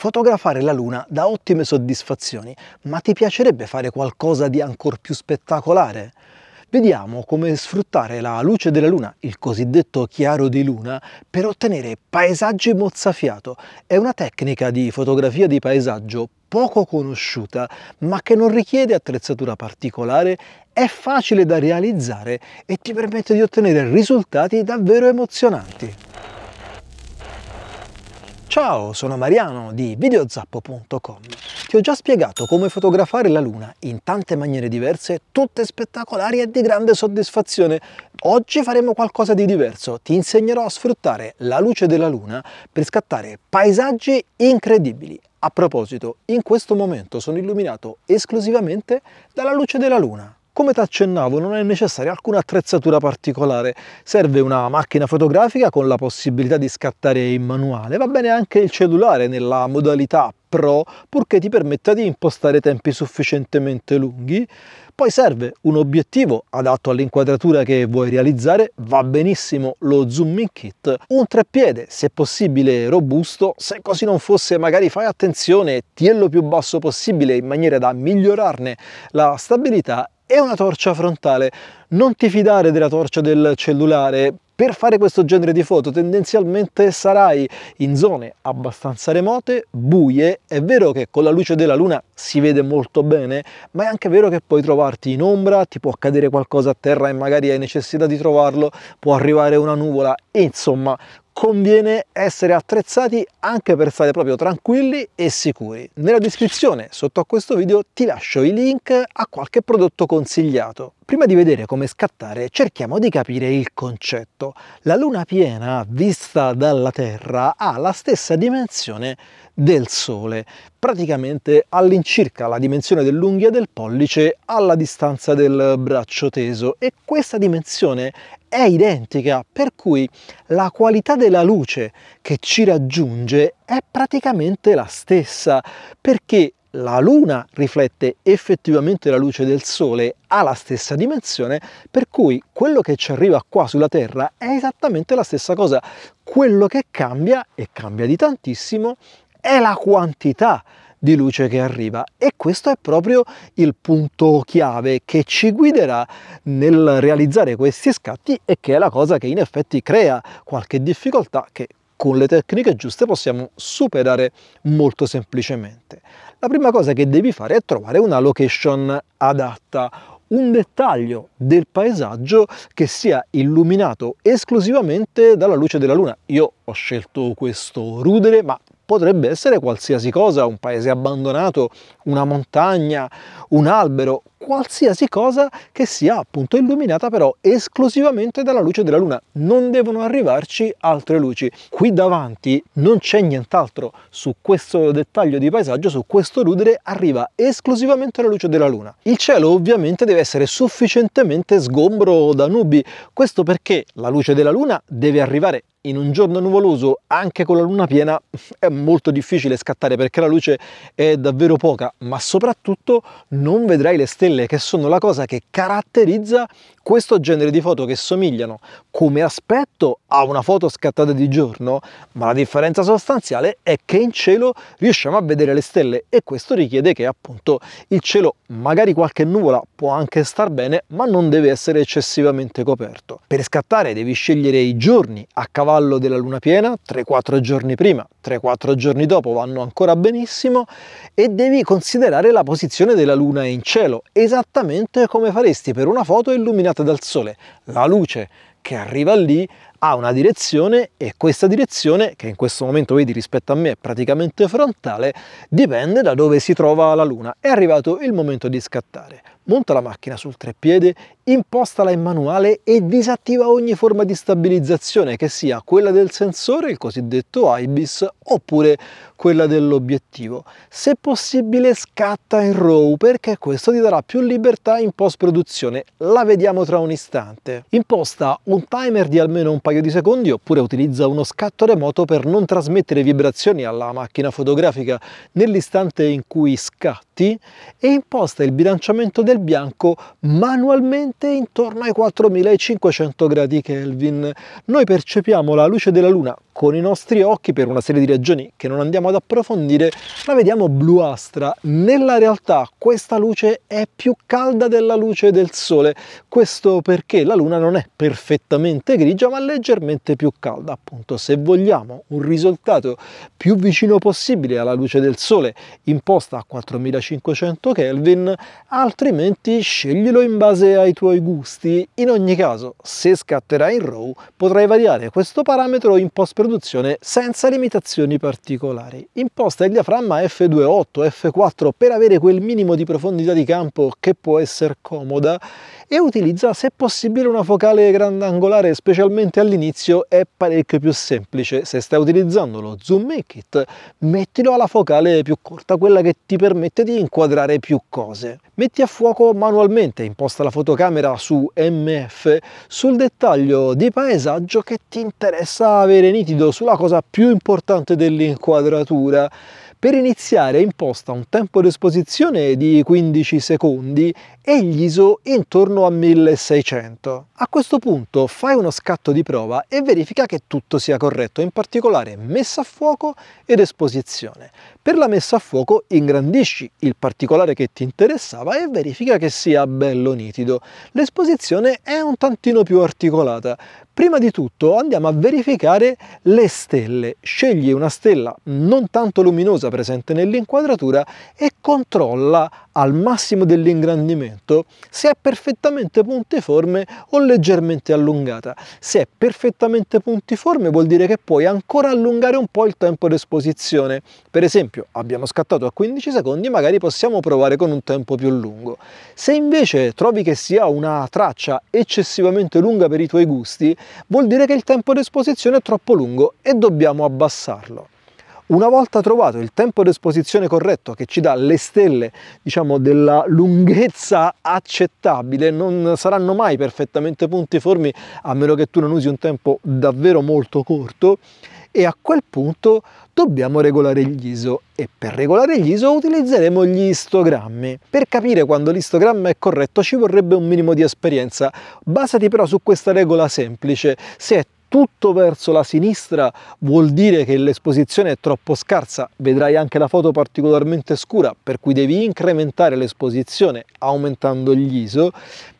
Fotografare la Luna dà ottime soddisfazioni, ma ti piacerebbe fare qualcosa di ancora più spettacolare? Vediamo come sfruttare la luce della Luna, il cosiddetto chiaro di Luna, per ottenere paesaggi mozzafiato. È una tecnica di fotografia di paesaggio poco conosciuta, ma che non richiede attrezzatura particolare, è facile da realizzare e ti permette di ottenere risultati davvero emozionanti. Ciao, sono Mariano di videozappo.com. Ti ho già spiegato come fotografare la Luna in tante maniere diverse, tutte spettacolari e di grande soddisfazione. Oggi faremo qualcosa di diverso, ti insegnerò a sfruttare la luce della Luna per scattare paesaggi incredibili. A proposito, in questo momento sono illuminato esclusivamente dalla luce della Luna. Come ti accennavo non è necessaria alcuna attrezzatura particolare, serve una macchina fotografica con la possibilità di scattare in manuale, va bene anche il cellulare nella modalità Pro purché ti permetta di impostare tempi sufficientemente lunghi. Poi serve un obiettivo adatto all'inquadratura che vuoi realizzare, va benissimo lo zoom in kit, un treppiede se possibile robusto, se così non fosse magari fai attenzione tiello più basso possibile in maniera da migliorarne la stabilità e una torcia frontale. Non ti fidare della torcia del cellulare, per fare questo genere di foto tendenzialmente sarai in zone abbastanza remote, buie, è vero che con la luce della luna si vede molto bene, ma è anche vero che puoi trovarti in ombra, ti può cadere qualcosa a terra e magari hai necessità di trovarlo, può arrivare una nuvola, insomma conviene essere attrezzati anche per stare proprio tranquilli e sicuri. Nella descrizione sotto a questo video ti lascio i link a qualche prodotto consigliato. Prima di vedere come scattare cerchiamo di capire il concetto. La luna piena vista dalla Terra ha la stessa dimensione del Sole, praticamente all'incirca la dimensione dell'unghia del pollice alla distanza del braccio teso e questa dimensione è identica, per cui la qualità della luce che ci raggiunge è praticamente la stessa, perché la Luna riflette effettivamente la luce del Sole, ha la stessa dimensione, per cui quello che ci arriva qua sulla Terra è esattamente la stessa cosa. Quello che cambia, e cambia di tantissimo, è la quantità di luce che arriva e questo è proprio il punto chiave che ci guiderà nel realizzare questi scatti e che è la cosa che in effetti crea qualche difficoltà che con le tecniche giuste possiamo superare molto semplicemente. La prima cosa che devi fare è trovare una location adatta, un dettaglio del paesaggio che sia illuminato esclusivamente dalla luce della luna. Io ho scelto questo rudere, ma potrebbe essere qualsiasi cosa, un paese abbandonato, una montagna, un albero, qualsiasi cosa che sia appunto illuminata però esclusivamente dalla luce della luna. Non devono arrivarci altre luci. Qui davanti non c'è nient'altro su questo dettaglio di paesaggio, su questo rudere arriva esclusivamente la luce della luna. Il cielo ovviamente deve essere sufficientemente sgombro da nubi, questo perché la luce della luna deve arrivare in un giorno nuvoloso anche con la luna piena è molto difficile scattare perché la luce è davvero poca ma soprattutto non vedrai le stelle che sono la cosa che caratterizza questo genere di foto che somigliano come aspetto a una foto scattata di giorno ma la differenza sostanziale è che in cielo riusciamo a vedere le stelle e questo richiede che appunto il cielo magari qualche nuvola può anche star bene ma non deve essere eccessivamente coperto per scattare devi scegliere i giorni a cavallo intervallo della luna piena, 3-4 giorni prima, 3-4 giorni dopo vanno ancora benissimo e devi considerare la posizione della luna in cielo, esattamente come faresti per una foto illuminata dal sole. La luce che arriva lì ha una direzione e questa direzione, che in questo momento vedi rispetto a me è praticamente frontale, dipende da dove si trova la luna. È arrivato il momento di scattare. Monta la macchina sul treppiede, impostala in manuale e disattiva ogni forma di stabilizzazione, che sia quella del sensore, il cosiddetto IBIS, oppure quella dell'obiettivo. Se possibile scatta in RAW perché questo ti darà più libertà in post produzione, la vediamo tra un istante. Imposta un timer di almeno un paio di secondi oppure utilizza uno scatto remoto per non trasmettere vibrazioni alla macchina fotografica nell'istante in cui scatti e imposta il bilanciamento del bianco manualmente approssimativamente intorno ai 4500 gradi Kelvin. Noi percepiamo la luce della Luna con i nostri occhi per una serie di ragioni che non andiamo ad approfondire, la vediamo bluastra. Nella realtà questa luce è più calda della luce del sole, questo perché la luna non è perfettamente grigia ma leggermente più calda. Appunto, se vogliamo un risultato più vicino possibile alla luce del sole imposta a 4500 Kelvin, altrimenti sceglielo in base ai tuoi gusti. In ogni caso, se scatterai in RAW, potrai variare questo parametro in post-produzione produzione senza limitazioni particolari. Imposta il diaframma F2.8, F4 per avere quel minimo di profondità di campo che può essere comoda e utilizza se possibile una focale grandangolare, specialmente all'inizio è parecchio più semplice. Se stai utilizzando lo zoom make it, mettilo alla focale più corta, quella che ti permette di inquadrare più cose. Metti a fuoco manualmente, imposta la fotocamera su MF, sul dettaglio di paesaggio che ti interessa avere nitido rigido sulla cosa più importante dell'inquadratura. Per iniziare imposta un tempo d'esposizione di 15 secondi e gli ISO intorno a 1600. A questo punto fai uno scatto di prova e verifica che tutto sia corretto, in particolare messa a fuoco ed esposizione. Per la messa a fuoco ingrandisci il particolare che ti interessava e verifica che sia bello nitido. L'esposizione è un tantino più articolata, Prima di tutto andiamo a verificare le stelle. Scegli una stella non tanto luminosa presente nell'inquadratura e controlla al massimo dell'ingrandimento se è perfettamente puntiforme o leggermente allungata. Se è perfettamente puntiforme vuol dire che puoi ancora allungare un po' il tempo d'esposizione. Per esempio abbiamo scattato a 15 secondi, magari possiamo provare con un tempo più lungo. Se invece trovi che sia una traccia eccessivamente lunga per i tuoi gusti, vuol dire che il tempo d'esposizione è troppo lungo e dobbiamo abbassarlo. Una volta trovato il tempo d'esposizione corretto che ci dà le stelle, diciamo, della lunghezza accettabile, non saranno mai perfettamente puntiformi a meno che tu non usi un tempo davvero molto corto e a quel punto dobbiamo regolare gli ISO e per regolare gli ISO utilizzeremo gli istogrammi. Per capire quando l'istogramma è corretto ci vorrebbe un minimo di esperienza, basati però su questa regola semplice, se è tutto verso la sinistra vuol dire che l'esposizione è troppo scarsa, vedrai anche la foto particolarmente scura, per cui devi incrementare l'esposizione aumentando gli ISO,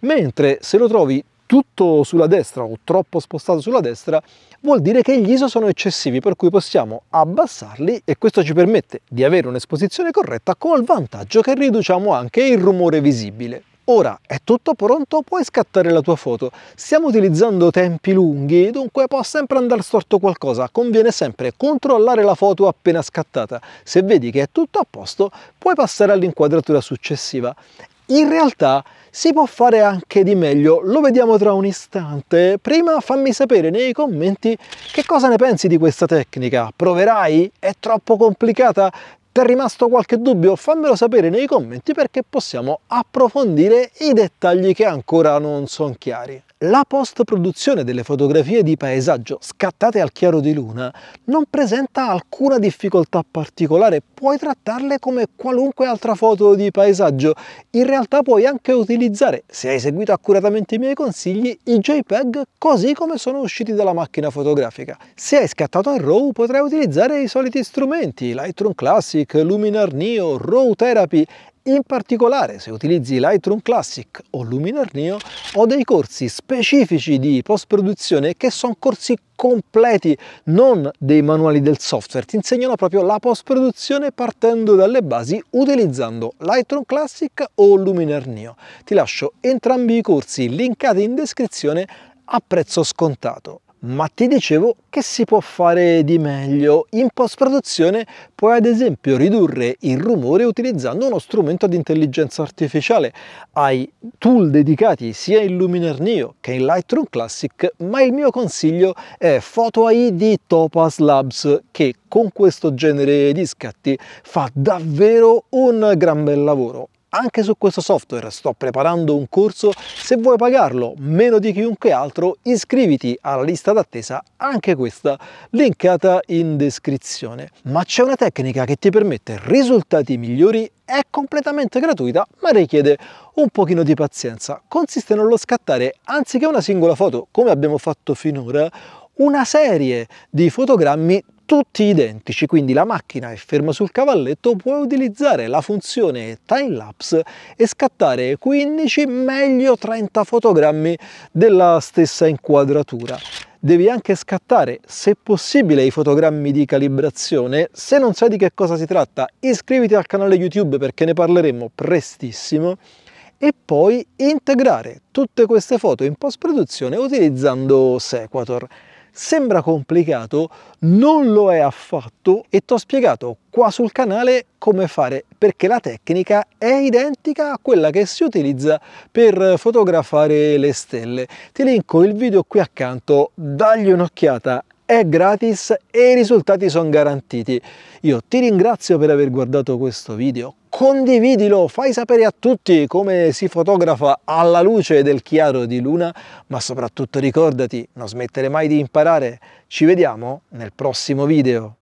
mentre se lo trovi tutto sulla destra o troppo spostato sulla destra vuol dire che gli ISO sono eccessivi per cui possiamo abbassarli e questo ci permette di avere un'esposizione corretta con il vantaggio che riduciamo anche il rumore visibile. Ora è tutto pronto, puoi scattare la tua foto. Stiamo utilizzando tempi lunghi, dunque può sempre andare storto qualcosa. Conviene sempre controllare la foto appena scattata. Se vedi che è tutto a posto, puoi passare all'inquadratura successiva. In realtà si può fare anche di meglio, lo vediamo tra un istante. Prima fammi sapere nei commenti che cosa ne pensi di questa tecnica. Proverai? È troppo complicata? Ti è rimasto qualche dubbio? Fammelo sapere nei commenti perché possiamo approfondire i dettagli che ancora non sono chiari. La post-produzione delle fotografie di paesaggio scattate al chiaro di luna non presenta alcuna difficoltà particolare, puoi trattarle come qualunque altra foto di paesaggio. In realtà puoi anche utilizzare, se hai seguito accuratamente i miei consigli, i JPEG così come sono usciti dalla macchina fotografica. Se hai scattato in RAW potrai utilizzare i soliti strumenti, Lightroom Classic, Magic, Luminar Neo, Raw Therapy in particolare, se utilizzi Lightroom Classic o Luminar Neo, ho dei corsi specifici di post-produzione che sono corsi completi, non dei manuali del software. Ti insegnano proprio la post-produzione partendo dalle basi utilizzando Lightroom Classic o Luminar Neo. Ti lascio entrambi i corsi linkati in descrizione a prezzo scontato ma ti dicevo che si può fare di meglio. In post-produzione puoi ad esempio ridurre il rumore utilizzando uno strumento di intelligenza artificiale. Hai tool dedicati sia in Luminar Neo che in Lightroom Classic, ma il mio consiglio è Photo AI di Topaz Labs che con questo genere di scatti fa davvero un gran bel lavoro. Anche su questo software sto preparando un corso, se vuoi pagarlo meno di chiunque altro iscriviti alla lista d'attesa, anche questa linkata in descrizione. Ma c'è una tecnica che ti permette risultati migliori, è completamente gratuita ma richiede un pochino di pazienza. Consiste nello scattare, anziché una singola foto come abbiamo fatto finora, una serie di fotogrammi tutti identici, quindi la macchina è ferma sul cavalletto, puoi utilizzare la funzione time lapse e scattare 15, meglio 30 fotogrammi della stessa inquadratura. Devi anche scattare, se possibile, i fotogrammi di calibrazione. Se non sai di che cosa si tratta, iscriviti al canale YouTube perché ne parleremo prestissimo e poi integrare tutte queste foto in post-produzione utilizzando Sequator. Sembra complicato, non lo è affatto e ti ho spiegato qua sul canale come fare perché la tecnica è identica a quella che si utilizza per fotografare le stelle. Ti linko il video qui accanto, dagli un'occhiata è gratis e i risultati sono garantiti. Io ti ringrazio per aver guardato questo video, condividilo, fai sapere a tutti come si fotografa alla luce del chiaro di luna, ma soprattutto ricordati, non smettere mai di imparare. Ci vediamo nel prossimo video.